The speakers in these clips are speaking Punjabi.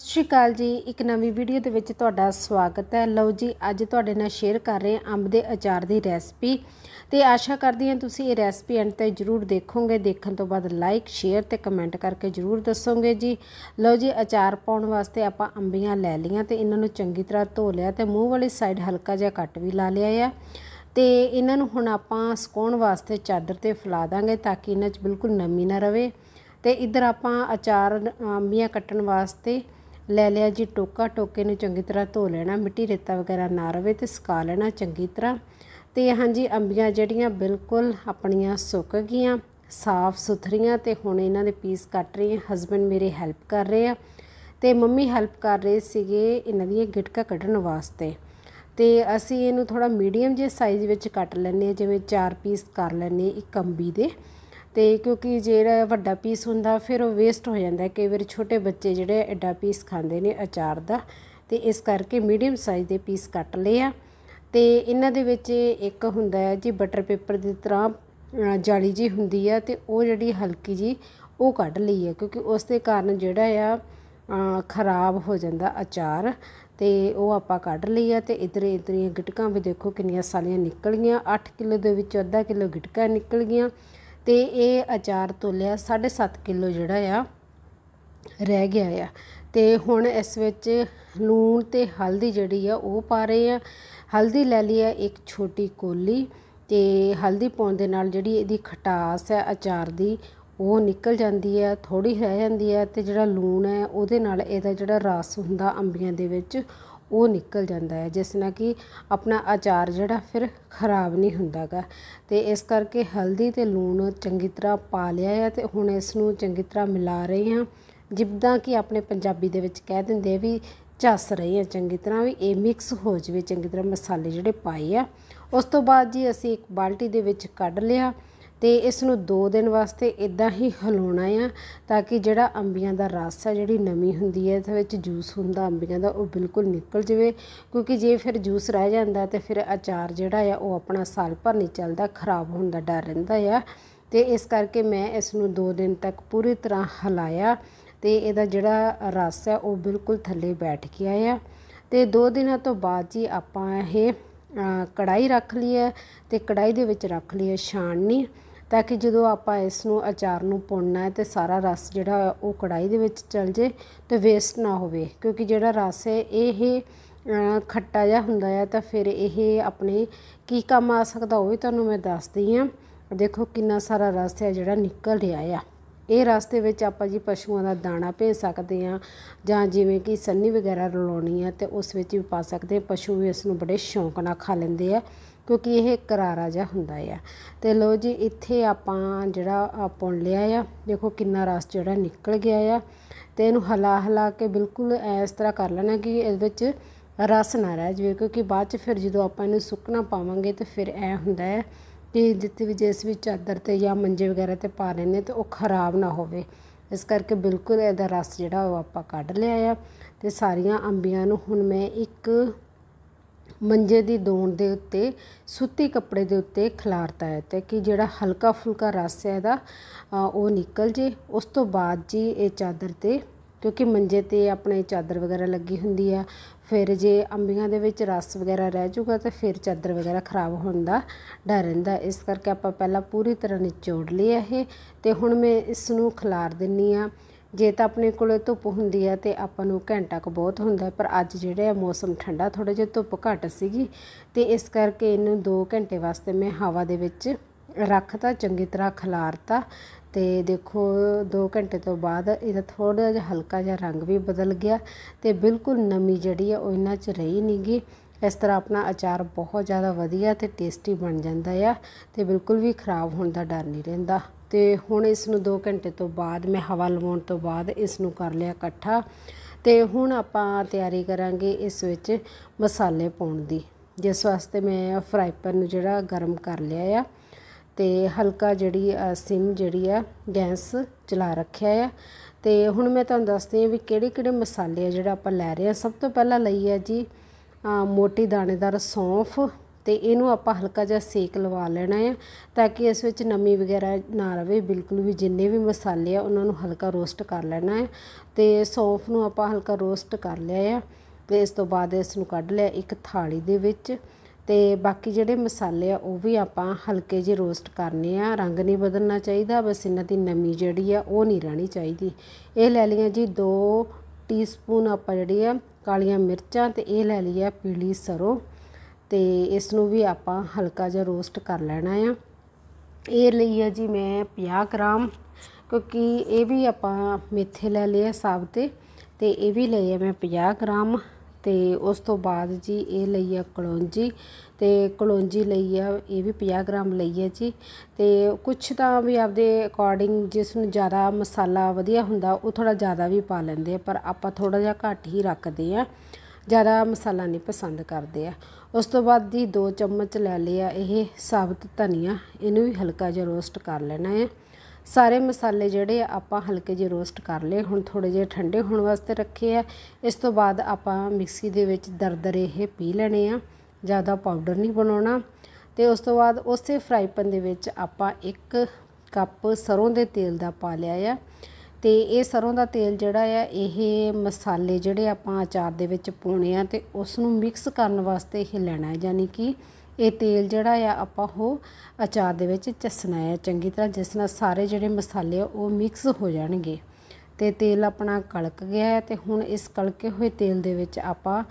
ਸਤਿ ਸ਼੍ਰੀ ਅਕਾਲ ਜੀ ਇੱਕ ਨਵੀਂ ਵੀਡੀਓ ਦੇ ਵਿੱਚ ਤੁਹਾਡਾ ਸਵਾਗਤ ਹੈ ਲਓ ਜੀ ਅੱਜ ਤੁਹਾਡੇ ਨਾਲ ਸ਼ੇਅਰ ਕਰ ਰਹੇ ਹਾਂ ਅੰਬ ਦੇ ਅਚਾਰ ਦੀ ਰੈਸਪੀ ਤੇ ਆਸ਼ਾ ਕਰਦੀ ਹਾਂ ਤੁਸੀਂ ਇਹ ਰੈਸਪੀ ਐਂਡ ਤੇ ਜਰੂਰ ਦੇਖੋਗੇ ਦੇਖਣ ਤੋਂ ਬਾਅਦ ਲਾਈਕ ਸ਼ੇਅਰ ਤੇ ਕਮੈਂਟ ਕਰਕੇ ਜਰੂਰ ਦੱਸੋਗੇ ਜੀ ਲਓ ਜੀ ਅਚਾਰ ਪਾਉਣ ਵਾਸਤੇ ਆਪਾਂ ਅੰਬੀਆਂ ਲੈ ਲਈਆਂ ਤੇ ਇਹਨਾਂ ਨੂੰ ਚੰਗੀ ਤਰ੍ਹਾਂ ਧੋ ਲਿਆ ਤੇ ਮੂੰਹ ਵਾਲੀ ਸਾਈਡ ਹਲਕਾ ਜਿਹਾ ਕੱਟ ਵੀ ਲਾ ਲਿਆ ਆ ਤੇ ਇਹਨਾਂ ਨੂੰ ਹੁਣ ਆਪਾਂ ਸੁਕਾਉਣ ਵਾਸਤੇ ਚਾਦਰ ਤੇ ਫਲਾ ਦਾਂਗੇ ਤਾਂ ਕਿ ਇਹਨਾਂ 'ਚ ਬਿਲਕੁਲ ਨਮੀ ਨਾ ਰਵੇ ਤੇ ਇਧਰ ਆਪਾਂ ਅਚਾਰ ਅੰਬੀਆਂ ਕੱਟਣ ਵਾਸਤੇ ਲੈ ਲਿਆ ਜੀ ਟੋਕਾ ਟੋਕੇ ਨੂੰ ਚੰਗੀ ਤਰ੍ਹਾਂ ਧੋ ਲੈਣਾ ਮਿੱਟੀ ਰੇਤਾ ਵਗੈਰਾ ਨਾ ਰਵੇ ਤੇ ਸੁਕਾ ਲੈਣਾ ਚੰਗੀ ਤਰ੍ਹਾਂ ਤੇ ਹਾਂਜੀ ਅੰਬੀਆਂ ਜਿਹੜੀਆਂ ਬਿਲਕੁਲ ਆਪਣੀਆਂ ਸੁੱਕ ਗਈਆਂ ਸਾਫ਼ ਸੁਥਰੀਆਂ ਤੇ ਹੁਣ ਇਹਨਾਂ ਦੇ ਪੀਸ ਕੱਟ ਰਹੀ ਹਾਂ ਹਸਬੰਡ ਮੇਰੇ ਹੈਲਪ ਕਰ ਰਹੇ ਆ ਤੇ ਮੰਮੀ ਹੈਲਪ ਕਰ ਰਹੇ ਸੀਗੇ ਇਹਨਾਂ ਦੀਆਂ ਗਿਟਕਾ ਕੱਢਣ ਵਾਸਤੇ ਤੇ ਅਸੀਂ ਇਹਨੂੰ ਥੋੜਾ ਮੀਡੀਅਮ ਜੇ ਸਾਈਜ਼ ਵਿੱਚ ਕੱਟ ਲੈਣੇ ਜਿਵੇਂ 4 ਪੀਸ ਕਰ ਲੈਣੇ ਇੱਕ ਅੰਬੀ ਦੇ ਤੇ ਕਿਉਂਕਿ ਜਿਹੜਾ ਵੱਡਾ ਪੀਸ ਹੁੰਦਾ ਫਿਰ ਉਹ ਵੇਸਟ ਹੋ ਜਾਂਦਾ ਕਈ ਵਾਰ ਛੋਟੇ ਬੱਚੇ ਜਿਹੜੇ ਐਡਾ ਪੀਸ ਖਾਂਦੇ ਨੇ ਅਚਾਰ ਦਾ ਤੇ ਇਸ ਕਰਕੇ ਮੀਡੀਅਮ ਸਾਈਜ਼ ਦੇ ਪੀਸ ਕੱਟ ਲਏ ਆ ਤੇ ਇਹਨਾਂ ਦੇ ਵਿੱਚ ਇੱਕ ਹੁੰਦਾ ਹੈ ਜੀ ਬਟਰ ਪੇਪਰ ਦੀ ਤਰ੍ਹਾਂ ਜਾਲੀ ਜੀ ਹੁੰਦੀ ਆ ਤੇ ਉਹ ਜਿਹੜੀ ਹਲਕੀ ਜੀ ਉਹ ਕੱਢ ਲਈ ਹੈ ਕਿਉਂਕਿ ਉਸ ਦੇ ਕਾਰਨ ਜਿਹੜਾ ਆ ਖਰਾਬ ਹੋ ਜਾਂਦਾ ਅਚਾਰ ਤੇ ਉਹ ਆਪਾਂ ਕੱਢ ਲਈ ਆ ਤੇ ਇਧਰੇ ਇਧਰੀਆਂ ਗਿਟਕਾਂ ਵੀ ਦੇਖੋ ਕਿੰਨੀਆਂ ਸਾਲੀਆਂ ਨਿਕਲ ਗਈਆਂ 8 ਕਿਲੋ ਦੇ ਵਿੱਚ ਅੱਧਾ ਕਿਲੋ ਗਿਟਕਾ ਨਿਕਲ ਗਈਆਂ ਤੇ ਇਹ ਅਚਾਰ ਤੋਲਿਆ 7.5 ਕਿਲੋ ਜਿਹੜਾ ਆ ਰਹਿ ਗਿਆ ਆ ਤੇ ਹੁਣ ਇਸ ਵਿੱਚ ਲੂਣ ਤੇ ਹਲਦੀ ਜਿਹੜੀ ਆ ਉਹ ਪਾ ਰਹੇ ਆ ਹਲਦੀ ਲੈ ਲਈ ਆ ਇੱਕ ਛੋਟੀ ਕੋਲੀ ਤੇ ਹਲਦੀ ਪਾਉਣ ਦੇ ਨਾਲ ਜਿਹੜੀ ਇਹਦੀ ਖਟਾਸ ਹੈ ਅਚਾਰ ਦੀ ਉਹ ਨਿਕਲ ਜਾਂਦੀ ਹੈ ਥੋੜੀ ਰਹਿ ਜਾਂਦੀ ਹੈ ਤੇ ਜਿਹੜਾ ਲੂਣ ਹੈ ਉਹਦੇ ਨਾਲ ਇਹਦਾ ਜਿਹੜਾ ਰਸ ਹੁੰਦਾ ਅੰਬੀਆਂ ਦੇ ਵਿੱਚ ਉਹ ਨਿਕਲ ਜਾਂਦਾ ਹੈ ਜਿਸ ਨਾਲ ਕਿ ਆਪਣਾ ਆਚਾਰ ਜਿਹੜਾ ਫਿਰ ਖਰਾਬ ਨਹੀਂ ਹੁੰਦਾਗਾ ਤੇ ਇਸ ਕਰਕੇ ਹਲਦੀ ਤੇ ਲੂਣ ਚੰਗੀ ਤਰ੍ਹਾਂ ਪਾ ਲਿਆ ਹੈ ਤੇ ਹੁਣ ਇਸ ਨੂੰ ਚੰਗੀ ਤਰ੍ਹਾਂ ਮਿਲਾ ਰਹੇ ਹਾਂ ਜਿੱਦਾਂ ਕਿ ਆਪਣੇ ਪੰਜਾਬੀ ਦੇ ਵਿੱਚ ਕਹਿ ਦਿੰਦੇ ਵੀ ਚੱਸ ਰਹੀ ਹੈ ਚੰਗੀ ਤਰ੍ਹਾਂ ਵੀ ਇਹ ਮਿਕਸ ਹੋ ਜਵੇ ਚੰਗੀ ਤਰ੍ਹਾਂ ਮਸਾਲੇ ਜਿਹੜੇ ਪਾਏ ਆ ਉਸ ਤੋਂ ਬਾਅਦ ਜੀ ਅਸੀਂ ਇੱਕ ਬਾਲਟੀ ਦੇ ਵਿੱਚ ਕੱਢ ਲਿਆ ਤੇ ਇਸ ਨੂੰ 2 ਦਿਨ ਵਾਸਤੇ ਇਦਾਂ ਹੀ ਹਿਲਾਉਣਾ ਆ ਤਾਂ ਕਿ ਜਿਹੜਾ ਅੰਬੀਆਂ ਦਾ ਰਸ ਆ ਜਿਹੜੀ ਨਮੀ ਹੁੰਦੀ ਹੈ ਇਸ ਵਿੱਚ ਜੂਸ ਹੁੰਦਾ ਅੰਬੀਆਂ ਦਾ ਉਹ ਬਿਲਕੁਲ ਨਿਕਲ ਜਵੇ ਕਿਉਂਕਿ ਜੇ ਫਿਰ ਜੂਸ ਰਹਿ ਜਾਂਦਾ ਤੇ ਫਿਰ ਅਚਾਰ ਜਿਹੜਾ ਆ ਉਹ ਆਪਣਾ ਸਾਲ ਭਰ ਨਹੀਂ ਚੱਲਦਾ ਖਰਾਬ ਹੋਣ ਦਾ ਡਰ ਰਹਿੰਦਾ ਆ ਤੇ ਇਸ ਕਰਕੇ ਮੈਂ ਇਸ ਨੂੰ 2 ਦਿਨ ਤੱਕ ਪੂਰੀ ਤਰ੍ਹਾਂ ਹਲਾਇਆ ਤੇ ਇਹਦਾ ਜਿਹੜਾ ਰਸ ਹੈ ਉਹ ਬਿਲਕੁਲ ਥੱਲੇ ਬੈਠ ਗਿਆ ਆ ਤੇ 2 ਦਿਨਾਂ ਤੋਂ ਬਾਅਦ ਜੀ ਆਪਾਂ ਇਹ ਕੜਾਈ ਰੱਖ ਲਈ ਹੈ ਤੇ ਕੜਾਈ ਦੇ ਵਿੱਚ ਰੱਖ ਲਈ ਹੈ ਛਾਣਨੀ ਤਾਂ ਕਿ ਜਦੋਂ ਆਪਾਂ ਇਸ ਨੂੰ ਅਚਾਰ ਨੂੰ ਪੁੰਨਣਾ ਹੈ ਤੇ ਸਾਰਾ ਰਸ ਜਿਹੜਾ ਉਹ ਕੜਾਈ ਦੇ ਵਿੱਚ ਚਲ ਜੇ ਤੇ ਵੇਸਟ ਨਾ ਹੋਵੇ ਕਿਉਂਕਿ ਜਿਹੜਾ ਰਸ ਹੈ ਇਹ ਖੱਟਾ ਜਿਹਾ ਹੁੰਦਾ ਹੈ ਤਾਂ ਫਿਰ ਇਹ ਆਪਣੇ ਕੀ ਕੰਮ ਆ ਸਕਦਾ ਉਹ ਵੀ ਤੁਹਾਨੂੰ ਮੈਂ ਦੱਸਦੀ ਆ ਦੇਖੋ ਕਿੰਨਾ ਸਾਰਾ ਰਸ ਹੈ ਜਿਹੜਾ ਨਿਕਲ ਰਿਹਾ ਆ ਇਹ ਰਸ ਦੇ ਵਿੱਚ ਆਪਾਂ ਜੀ ਪਸ਼ੂਆਂ ਦਾ ਦਾਣਾ ਭੇਜ ਸਕਦੇ ਆ ਜਾਂ ਜਿਵੇਂ ਕਿ ਸੰਨੀ ਵਗੈਰਾ ਰਲਾਉਣੀ ਆ ਤੇ ਉਸ ਵਿੱਚ ਵੀ ਪਾ ਸਕਦੇ ਪਸ਼ੂ ਵੀ ਇਸ ਨੂੰ ਬੜੇ ਸ਼ੌਂਕ ਨਾਲ ਖਾ ਲੈਂਦੇ ਆ ਕਿਉਂਕਿ ਇਹ ਕਰਾਰਾ ਜਿਹਾ ਹੁੰਦਾ ਆ ਤੇ ਲੋ ਜੀ ਇੱਥੇ ਆਪਾਂ ਜਿਹੜਾ ਪੁਣ ਲਿਆ ਆ ਦੇਖੋ ਕਿੰਨਾ ਰਸ ਜਿਹੜਾ ਨਿਕਲ ਗਿਆ ਆ ਤੇ ਇਹਨੂੰ ਹਲਾ ਹਲਾ ਕੇ ਬਿਲਕੁਲ ਇਸ ਤਰ੍ਹਾਂ ਕਰ ਲੈਣਾ ਕਿ ਇਹਦੇ ਵਿੱਚ ਰਸ ਨਾ ਰਹਿ ਜਾਵੇ ਕਿਉਂਕਿ ਬਾਅਦ ਚ ਫਿਰ ਜਦੋਂ ਆਪਾਂ ਇਹਨੂੰ ਸੁੱਕਣਾ ਪਾਵਾਂਗੇ ਤੇ ਫਿਰ ਐ ਹੁੰਦਾ ਹੈ ਕਿ ਜਿੱਤੇ ਵੀ ਜਿਸ ਵਿੱਚ ਚਾਦਰ ਤੇ ਜਾਂ ਮੰਜੇ ਵਗੈਰਾ ਤੇ ਪਾ ਲੈਨੇ ਤੇ ਉਹ ਖਰਾਬ ਨਾ ਹੋਵੇ ਇਸ ਕਰਕੇ ਬਿਲਕੁਲ ਇਹਦਾ ਰਸ ਜਿਹੜਾ ਉਹ ਆਪਾਂ ਕੱਢ ਲਿਆ ਆ ਤੇ ਸਾਰੀਆਂ ਅੰਬੀਆਂ ਨੂੰ ਹੁਣ ਮੈਂ ਇੱਕ ਮੰਜੇ ਦੀ ਦੋਣ ਦੇ ਉੱਤੇ ਸੁੱਤੀ ਕੱਪੜੇ ਦੇ ਉੱਤੇ ਖਿਲਾਰਤਾ ਹੈ ਤੇ ਕਿ ਜਿਹੜਾ ਹਲਕਾ ਫੁਲਕਾ ਰਸ ਹੈ ਇਹਦਾ ਉਹ ਨਿਕਲ ਜੇ ਉਸ ਤੋਂ ਬਾਅਦ ਜੀ ਇਹ ਚਾਦਰ ਤੇ ਕਿਉਂਕਿ ਮੰਜੇ ਤੇ ਆਪਣੇ ਚਾਦਰ ਵਗੈਰਾ ਲੱਗੀ ਹੁੰਦੀ ਆ ਫਿਰ ਜੇ ਅੰਬੀਆਂ ਦੇ ਵਿੱਚ ਰਸ ਵਗੈਰਾ ਰਹਿ ਜਾਊਗਾ ਤਾਂ ਫਿਰ ਚਾਦਰ ਵਗੈਰਾ ਖਰਾਬ ਹੋਣ ਦਾ ਡਰ ਰਹਿੰਦਾ ਇਸ ਕਰਕੇ ਆਪਾਂ ਪਹਿਲਾਂ ਪੂਰੀ ਤਰ੍ਹਾਂ ਨਿਚੋੜ ਲਈ ਇਹ ਤੇ ਹੁਣ ਮੈਂ ਇਸ ਨੂੰ ਖਿਲਾਰ ਦਿੰਨੀ ਆ ਜੇ ਤਾਂ ਆਪਣੇ ਕੋਲੇ ਧੁੱਪ ਹੁੰਦੀ ਹੈ ਤੇ ਆਪਾਂ ਨੂੰ ਘੰਟਾ ਕੁ ਬਹੁਤ ਹੁੰਦਾ ਪਰ ਅੱਜ ਜਿਹੜਾ ਮੌਸਮ ਠੰਡਾ ਥੋੜਾ ਜਿਹਾ ਧੁੱਪ ਘੱਟ ਸੀਗੀ ਤੇ ਇਸ ਕਰਕੇ ਇਹਨੂੰ 2 ਘੰਟੇ ਵਾਸਤੇ ਮੈਂ ਹਵਾ ਦੇ ਵਿੱਚ ਰੱਖਤਾ ਚੰਗੀ ਤਰ੍ਹਾਂ ਖਲਾਰਤਾ ਤੇ ਦੇਖੋ 2 ਘੰਟੇ ਤੋਂ ਬਾਅਦ ਇਹਦਾ ਥੋੜਾ ਜਿਹਾ ਹਲਕਾ ਜਿਹਾ ਰੰਗ ਵੀ ਬਦਲ ਗਿਆ ਤੇ ਬਿਲਕੁਲ ਨਮੀ ਜਿਹੜੀ ਆ ਉਹ ਇਹਨਾਂ 'ਚ ਰਹੀ ਨਹੀਂਗੀ ਇਸ ਤਰ੍ਹਾਂ ਆਪਣਾ ਅਚਾਰ ਬਹੁਤ ਜ਼ਿਆਦਾ ਵਧੀਆ ਤੇ ਟੇਸਟੀ ਬਣ ਜਾਂਦਾ ਆ ਤੇ ਬਿਲਕੁਲ ਵੀ ਖਰਾਬ ਹੋਣ ਦਾ ਡਰ ਨਹੀਂ ਰਹਿੰਦਾ ਤੇ ਹੁਣ ਇਸ ਨੂੰ 2 ਘੰਟੇ ਤੋਂ ਬਾਅਦ ਮੈਂ ਹਵਾ ਲਵਾਉਣ ਤੋਂ ਬਾਅਦ ਇਸ ਨੂੰ ਕਰ ਲਿਆ ਇਕੱਠਾ ਤੇ ਹੁਣ ਆਪਾਂ ਤਿਆਰੀ ਕਰਾਂਗੇ ਇਸ ਵਿੱਚ ਮਸਾਲੇ ਪਾਉਣ ਦੀ ਜਿਸ ਵਾਸਤੇ ਮੈਂ ਫਰਾਈ ਪੈਨ ਨੂੰ ਜਿਹੜਾ ਗਰਮ ਕਰ ਲਿਆ ਆ ਤੇ ਹਲਕਾ ਜਿਹੜੀ ਸਿਮ ਜਿਹੜੀ ਆ ਗੈਸ ਚਲਾ ਰੱਖਿਆ ਆ ਤੇ ਹੁਣ ਮੈਂ ਤੁਹਾਨੂੰ ਦੱਸਦੀ ਹਾਂ ਵੀ ਕਿਹੜੇ ਕਿਹੜੇ ਮਸਾਲੇ ਆ ਜਿਹੜਾ ਆਪਾਂ ਲੈ ਰਹੇ ਆ ਸਭ ਤੋਂ ਪਹਿਲਾਂ ਲਈ ਆ ਜੀ ਮੋਟੀ ਦਾਣੇਦਾਰ ਸੌਂਫ ਤੇ ਇਹਨੂੰ ਆਪਾਂ ਹਲਕਾ ਜਿਹਾ ਸੇਕ ਲਵਾ ਲੈਣਾ ਹੈ ਤਾਂ ਕਿ ਇਸ ਵਿੱਚ ਨਮੀ ਵਗੈਰਾ ਨਾ ਰਵੇ ਬਿਲਕੁਲ ਵੀ ਜਿੰਨੇ ਵੀ ਮਸਾਲੇ ਆ ਉਹਨਾਂ ਨੂੰ ਹਲਕਾ ਰੋਸਟ ਕਰ ਲੈਣਾ ਹੈ ਤੇ ਸੌਂਫ ਨੂੰ ਆਪਾਂ ਹਲਕਾ ਰੋਸਟ ਕਰ ਲਿਆ ਹੈ ਤੇ ਇਸ ਤੋਂ ਬਾਅਦ ਇਸ ਨੂੰ ਕੱਢ ਲਿਆ ਇੱਕ ਥਾਲੀ ਦੇ ਵਿੱਚ ਤੇ ਬਾਕੀ ਜਿਹੜੇ ਮਸਾਲੇ ਆ ਉਹ ਵੀ ਆਪਾਂ ਹਲਕੇ ਜਿਹੇ ਰੋਸਟ ਕਰਨੇ ਆ ਰੰਗ ਨਹੀਂ ਬਦਲਣਾ ਚਾਹੀਦਾ ਬਸ ਇਹਨਾਂ ਦੀ ਨਮੀ ਜਿਹੜੀ ਆ ਉਹ ਨਹੀਂ ਰਹਿਣੀ ਚਾਹੀਦੀ ਇਹ ਲੈ ਲਈਆਂ ਜੀ 2 ਟੀਸਪੂਨ ਆਪਾਂ ਜਿਹੜੀ ਆ ਕਾਲੀਆਂ ਮਿਰਚਾਂ ਤੇ ਇਹ ਲੈ ਲਈ ਆ ਪੀਲੀ ਸਰੋਂ ਤੇ ਇਸ ਨੂੰ ਵੀ ਆਪਾਂ ਹਲਕਾ ਜਿਹਾ ਰੋਸਟ ਕਰ ਲੈਣਾ ਆ ਇਹ ਲਈ ਆ ਜੀ ਮੈਂ 50 ਗ੍ਰਾਮ ਕਿਉਂਕਿ ਇਹ ਵੀ ਆਪਾਂ ਮੇਥੇ ਲੈ ਲਿਆ ਸਾਬਤੇ ਤੇ ਇਹ ਵੀ ਲਈ ਆ ਮੈਂ 50 ਗ੍ਰਾਮ ਤੇ ਉਸ ਤੋਂ ਬਾਅਦ ਜੀ ਇਹ ਲਈ ਆ ਕਲੌਂਜੀ ਤੇ ਕਲੌਂਜੀ ਲਈ ਆ ਇਹ ਵੀ 50 ਗ੍ਰਾਮ ਲਈ ਆ ਜੀ ਤੇ ਕੁਝ ਤਾਂ ਵੀ ਆਪਦੇ ਅਕੋਰਡਿੰਗ ਜਿਸ ਨੂੰ ਜ਼ਿਆਦਾ ਮਸਾਲਾ ਵਧੀਆ ਹੁੰਦਾ ਉਹ ਥੋੜਾ ਜ਼ਿਆਦਾ ਵੀ ਪਾ ਲੈਂਦੇ ਆ ਪਰ ਆਪਾਂ ਥੋੜਾ ਜਿਹਾ ਘੱਟ ਹੀ ਰੱਖਦੇ ਆ ਜ਼ਿਆਦਾ ਮਸਾਲਾ ਨਹੀਂ ਪਸੰਦ ਕਰਦੇ ਆ ਉਸ ਤੋਂ ਬਾਅਦ ਦੀ 2 ਚਮਚ ਲੈ ਲਿਆ ਇਹ ਸਾਬਤ ਧਨੀਆ ਇਹਨੂੰ ਵੀ ਹਲਕਾ ਜਿਹਾ ਰੋਸਟ ਕਰ ਲੈਣਾ ਹੈ ਸਾਰੇ ਮਸਾਲੇ ਜਿਹੜੇ ਆਪਾਂ ਹਲਕੇ ਜਿਹੇ ਰੋਸਟ ਕਰ ਲਏ ਹੁਣ ਥੋੜੇ ਜਿਹੇ ਠੰਡੇ ਹੋਣ ਵਾਸਤੇ ਰੱਖੇ ਆ ਇਸ ਤੋਂ ਬਾਅਦ ਆਪਾਂ ਮਿਕਸੀ ਦੇ ਵਿੱਚ ਦਰਦਰੇ ਇਹ ਪੀ ਲੈਣੇ ਆ ਜ਼ਿਆਦਾ ਪਾਊਡਰ ਨਹੀਂ ਬਣਾਉਣਾ ਤੇ ਉਸ ਤੋਂ ਬਾਅਦ ਉਸੇ ਫਰਾਈਪਨ ਦੇ ਵਿੱਚ ਆਪਾਂ ਇੱਕ ਕੱਪ ਸਰੋਂ ਦੇ ਤੇਲ ਦਾ ਪਾ ਲਿਆ ਆ ਤੇ ਇਹ ਸਰੋਂ ਦਾ ਤੇਲ ਜਿਹੜਾ ਆ ਇਹ ਮਸਾਲੇ ਜਿਹੜੇ ਆਪਾਂ ਆਚਾਰ ਦੇ ਵਿੱਚ ਪਾਉਣੇ ਆ ਤੇ ਉਸ ਨੂੰ ਮਿਕਸ ਕਰਨ ਵਾਸਤੇ ਇਹ ਲੈਣਾ ਹੈ ਯਾਨੀ ਕਿ ਇਹ ਤੇਲ ਜਿਹੜਾ ਆ ਆਪਾਂ ਉਹ ਆਚਾਰ ਦੇ ਵਿੱਚ ਚਸਣਾ ਹੈ ਚੰਗੀ ਤਰ੍ਹਾਂ ਜਿਸ ਨਾਲ ਸਾਰੇ ਜਿਹੜੇ ਮਸਾਲੇ ਆ ਉਹ ਮਿਕਸ ਹੋ ਜਾਣਗੇ ਤੇ ਤੇਲ ਆਪਣਾ ਕਲਕ ਗਿਆ ਹੈ ਤੇ ਹੁਣ ਇਸ ਕਲਕੇ ਹੋਏ ਤੇਲ ਦੇ ਵਿੱਚ ਆਪਾਂ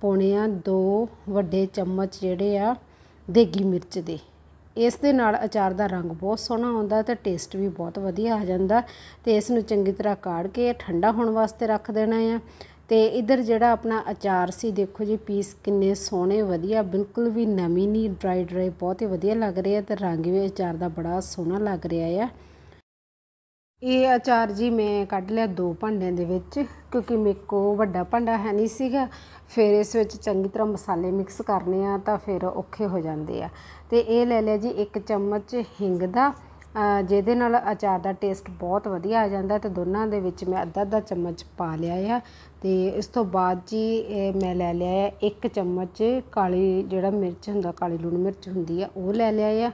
ਪਾਉਣੇ ਆ ਦੋ ਵੱਡੇ ਚਮਚ ਜਿਹੜੇ ਆ ਦੇਗੀ ਮਿਰਚ ਦੇ ਇਸ ਦੇ ਨਾਲ ਅਚਾਰ ਦਾ ਰੰਗ ਬਹੁਤ ਸੋਹਣਾ ਆਉਂਦਾ ਤੇ ਟੇਸਟ ਵੀ ਬਹੁਤ ਵਧੀਆ ਆ ਜਾਂਦਾ ਤੇ ਇਸ ਨੂੰ ਚੰਗੀ ਤਰ੍ਹਾਂ ਕਾੜ ਕੇ ਠੰਡਾ ਹੋਣ ਵਾਸਤੇ ਰੱਖ ਦੇਣਾ ਆ ਤੇ ਇਧਰ ਜਿਹੜਾ ਆਪਣਾ ਅਚਾਰ ਸੀ ਦੇਖੋ ਜੀ ਪੀਸ ਕਿੰਨੇ ਸੋਹਣੇ ਵਧੀਆ ਬਿਲਕੁਲ ਵੀ ਨਮੀ ਨਹੀਂ ਡਰਾਈ ਡਰਾਈ ਬਹੁਤ ਹੀ ਵਧੀਆ ਲੱਗ ਰਿਹਾ ਤੇ ਰੰਗ ਵੀ ਅਚਾਰ ਦਾ ਬੜਾ ਸੋਹਣਾ ਲੱਗ ਰਿਹਾ ਆ ਇਹ ਅਚਾਰ ਜੀ ਮੈਂ ਕੱਢ ਲਿਆ ਦੋ ਭਾਂਡਿਆਂ ਦੇ ਵਿੱਚ ਕਿਉਂਕਿ ਮੇਰੇ ਕੋ ਵੱਡਾ ਭਾਂਡਾ ਹੈ ਨਹੀਂ ਸੀਗਾ ਫਿਰ ਇਸ ਵਿੱਚ ਚੰਗੀ ਤਰ੍ਹਾਂ ਮਸਾਲੇ ਮਿਕਸ ਕਰਨੇ ਆ ਤਾਂ ਫਿਰ ਔਖੇ ਹੋ ਜਾਂਦੇ ਆ ਤੇ ਇਹ ਲੈ ਲਿਆ ਜੀ ਇੱਕ ਚਮਚ ਹਿੰਗ ਦਾ ਜਿਹਦੇ ਨਾਲ ਅਚਾਰ ਦਾ ਟੇਸਟ ਬਹੁਤ ਵਧੀਆ ਆ ਜਾਂਦਾ ਤੇ ਦੋਨਾਂ ਦੇ ਵਿੱਚ ਮੈਂ ਅੱਧਾ ਅੱਧਾ ਚਮਚ ਪਾ ਲਿਆ ਆ ਤੇ ਇਸ ਤੋਂ ਬਾਅਦ ਜੀ ਮੈਂ ਲੈ ਲਿਆ ਇੱਕ ਚਮਚ ਕਾਲੀ ਜਿਹੜਾ ਮਿਰਚ ਹੁੰਦਾ ਕਾਲੀ ਲੂਣ ਮਿਰਚ ਹੁੰਦੀ ਆ ਉਹ ਲੈ ਲਿਆ ਆ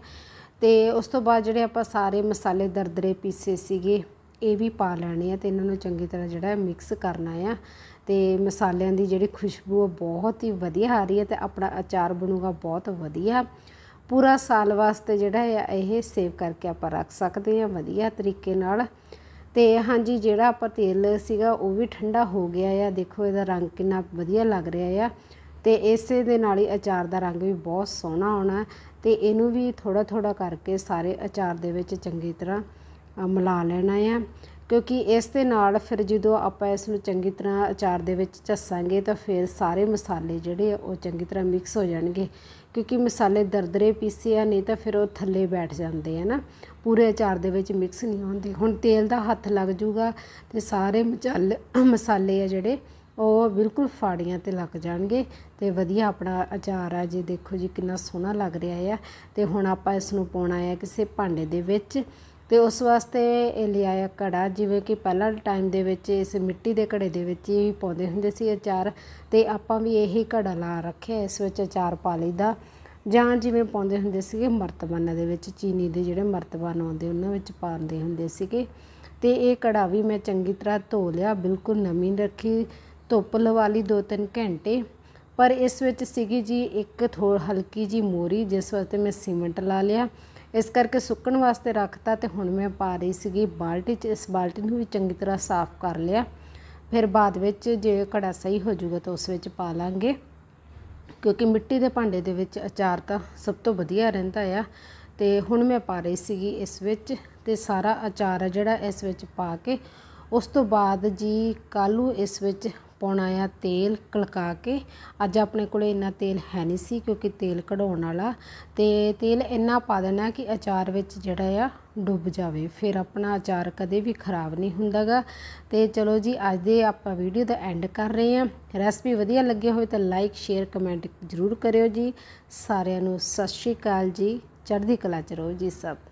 ਤੇ ਉਸ ਤੋਂ ਬਾਅਦ ਜਿਹੜੇ ਆਪਾਂ ਸਾਰੇ ਮਸਾਲੇ ਦਰਦਰੇ ਪੀਸੇ ਸੀਗੇ ਇਹ ਵੀ ਪਾ ਲੈਣੇ ਆ ਤੇ ਇਹਨਾਂ ਨੂੰ ਚੰਗੀ ਤਰ੍ਹਾਂ ਜਿਹੜਾ ਮਿਕਸ ਕਰਨਾ ਆ ਤੇ ਮਸਾਲਿਆਂ ਦੀ ਜਿਹੜੀ ਖੁਸ਼ਬੂ ਬਹੁਤ ਹੀ ਵਧੀਆ ਆ ਰਹੀ ਹੈ ਤੇ ਆਪਣਾ ਅਚਾਰ ਬਣੂਗਾ ਬਹੁਤ ਵਧੀਆ ਪੂਰਾ ਸਾਲ ਵਾਸਤੇ ਜਿਹੜਾ ਹੈ ਇਹ ਸੇਵ ਕਰਕੇ ਆਪਾਂ ਰੱਖ ਸਕਦੇ ਆ ਵਧੀਆ ਤਰੀਕੇ ਨਾਲ ਤੇ ਹਾਂਜੀ ਜਿਹੜਾ ਆਪਾਂ ਤੇਲ ਸੀਗਾ ਉਹ ਵੀ ਠੰਡਾ ਹੋ ਗਿਆ ਆ ਦੇਖੋ ਇਹਦਾ ਰੰਗ ਕਿੰਨਾ ਵਧੀਆ ਲੱਗ ਰਿਹਾ ਆ ਤੇ ਇਸੇ ਦੇ ਨਾਲ ਹੀ ਅਚਾਰ ਦਾ ਰੰਗ ਵੀ ਬਹੁਤ ਸੋਹਣਾ ਆਉਣਾ ਤੇ ਇਹਨੂੰ ਵੀ ਥੋੜਾ ਥੋੜਾ ਕਰਕੇ ਸਾਰੇ ਅਚਾਰ ਦੇ ਵਿੱਚ ਚੰਗੀ ਤਰ੍ਹਾਂ ਮਿਲਾ ਲੈਣਾ ਹੈ ਕਿਉਂਕਿ ਇਸ ਦੇ ਨਾਲ ਫਿਰ ਜਦੋਂ ਆਪਾਂ ਇਸ ਨੂੰ ਚੰਗੀ ਤਰ੍ਹਾਂ ਅਚਾਰ ਦੇ ਵਿੱਚ ਛੱਸਾਂਗੇ ਤਾਂ ਫਿਰ ਸਾਰੇ ਮਸਾਲੇ ਜਿਹੜੇ ਉਹ ਚੰਗੀ ਤਰ੍ਹਾਂ ਮਿਕਸ ਹੋ ਜਾਣਗੇ ਕਿਉਂਕਿ ਮਸਾਲੇ ਦਰਦਰੇ ਪੀਸੇ ਆ ਨਹੀਂ ਤਾਂ ਫਿਰ ਉਹ ਥੱਲੇ ਬੈਠ ਜਾਂਦੇ ਆ ਨਾ ਪੂਰੇ ਅਚਾਰ ਦੇ ਵਿੱਚ ਮਿਕਸ ਨਹੀਂ ਹੁੰਦੇ ਹੁਣ ਤੇਲ ਦਾ ਹੱਥ ਲੱਗ ਜੂਗਾ ਤੇ ਸਾਰੇ ਮਚਲ ਮਸਾਲੇ ਆ ਜਿਹੜੇ ਉਹ ਬਿਲਕੁਲ ਫਾੜੀਆਂ ਤੇ ਲੱਗ ਜਾਣਗੇ ਤੇ ਵਧੀਆ ਆਪਣਾ ਅਚਾਰ ਆ ਜੇ ਦੇਖੋ ਜੀ ਕਿੰਨਾ ਸੋਹਣਾ ਲੱਗ ਰਿਹਾ ਆ ਤੇ ਹੁਣ ਆਪਾਂ ਇਸ ਨੂੰ ਪਾਉਣਾ ਆ ਕਿਸੇ ਭਾਂਡੇ ਦੇ ਵਿੱਚ ਤੇ ਉਸ ਵਾਸਤੇ ਇਹ ਲਿਆਇਆ ਘੜਾ ਜਿਵੇਂ ਕਿ ਪਹਿਲਾਂ ਟਾਈਮ ਦੇ ਵਿੱਚ ਇਸ ਮਿੱਟੀ ਦੇ ਘੜੇ ਦੇ ਵਿੱਚ ਹੀ ਪਾਉਂਦੇ ਹੁੰਦੇ ਸੀ ਅਚਾਰ ਤੇ ਆਪਾਂ ਵੀ ਇਹੀ ਘੜਾ ਲਾ ਰੱਖਿਆ ਇਸ ਵਿੱਚ ਅਚਾਰ ਪਾ ਲਈਦਾ ਜਾਂ ਜਿਵੇਂ ਪਾਉਂਦੇ ਹੁੰਦੇ ਸੀਗੇ ਮਰਤਬਾਨਾਂ ਦੇ ਵਿੱਚ ਚੀਨੀ ਦੇ ਜਿਹੜੇ ਮਰਤਬਾਨ ਆਉਂਦੇ ਉਹਨਾਂ ਵਿੱਚ ਪਾਉਂਦੇ ਹੁੰਦੇ ਸੀਗੇ ਤੇ ਇਹ ਘੜਾ ਵੀ ਮੈਂ ਚੰਗੀ ਤਰ੍ਹਾਂ ਧੋ ਲਿਆ ਬਿਲਕੁਲ ਨਵੀਂ ਰੱਖੀ ਧੁੱਪ ਲਵਾ ਲਈ 2-3 ਘੰਟੇ ਪਰ ਇਸ ਵਿੱਚ ਸੀਗੀ ਜੀ ਇੱਕ ਥੋੜ ਹਲਕੀ ਜੀ ਮੋਰੀ ਜਿਸ ਵਾਸਤੇ ਮੈਂ ਸੀਮੈਂਟ ਲਾ ਲਿਆ ਇਸ ਕਰਕੇ ਸੁੱਕਣ ਵਾਸਤੇ ਰੱਖਤਾ ਤੇ ਹੁਣ ਮੈਂ ਪਾ ਰਹੀ ਸੀਗੀ ਬਾਲਟੀ 'ਚ ਇਸ ਬਾਲਟੀ ਨੂੰ ਵੀ ਚੰਗੀ ਤਰ੍ਹਾਂ ਸਾਫ਼ ਕਰ ਲਿਆ ਫਿਰ ਬਾਅਦ ਵਿੱਚ ਜੇ ਘੜਾ ਸਹੀ ਹੋ ਜਾਊਗਾ ਤਾਂ ਉਸ ਵਿੱਚ ਪਾ ਲਾਂਗੇ ਕਿਉਂਕਿ ਮਿੱਟੀ ਦੇ ਭਾਂਡੇ ਦੇ ਵਿੱਚ ਅਚਾਰ ਤਾਂ ਸਭ ਤੋਂ ਵਧੀਆ ਰਹਿੰਦਾ ਆ ਤੇ ਹੁਣ ਮੈਂ ਪਾ ਰਹੀ ਸੀਗੀ ਇਸ ਵਿੱਚ ਤੇ ਸਾਰਾ ਅਚਾਰ ਜਿਹੜਾ ਇਸ ਵਿੱਚ ਪਾ ਕੇ ਉਸ ਤੋਂ ਬਾਅਦ ਜੀ ਕਾਲੂ ਇਸ ਵਿੱਚ ਪਾਉਣਾ ਆ ਤੇਲ ਕਲਕਾ ਕੇ ਅੱਜ ਆਪਣੇ ਕੋਲੇ ਇੰਨਾ ਤੇਲ ਹੈ ਨਹੀਂ ਸੀ ਕਿਉਂਕਿ ਤੇਲ ਕਢਾਉਣ ਵਾਲਾ ਤੇ ਤੇਲ ਇੰਨਾ ਪਾ ਦੇਣਾ ਕਿ ਅਚਾਰ ਵਿੱਚ ਜਿਹੜਾ ਆ ਡੁੱਬ ਜਾਵੇ ਫਿਰ ਆਪਣਾ ਅਚਾਰ ਕਦੇ ਵੀ ਖਰਾਬ ਨਹੀਂ ਹੁੰਦਾਗਾ ਤੇ ਚਲੋ ਜੀ ਅੱਜ ਦੇ ਆਪਾਂ ਵੀਡੀਓ ਦਾ ਐਂਡ ਕਰ ਰਹੇ ਹਾਂ ਰੈਸਪੀ ਵਧੀਆ ਲੱਗੇ ਹੋਵੇ ਤਾਂ ਲਾਈਕ ਸ਼ੇਅਰ ਕਮੈਂਟ ਜ਼ਰੂਰ ਕਰਿਓ ਜੀ ਸਾਰਿਆਂ ਨੂੰ ਸਤਿ ਸ਼੍ਰੀ ਅਕਾਲ ਜੀ ਚੜ੍ਹਦੀ ਕਲਾ ਚ ਰਹੋ ਜੀ ਸਭ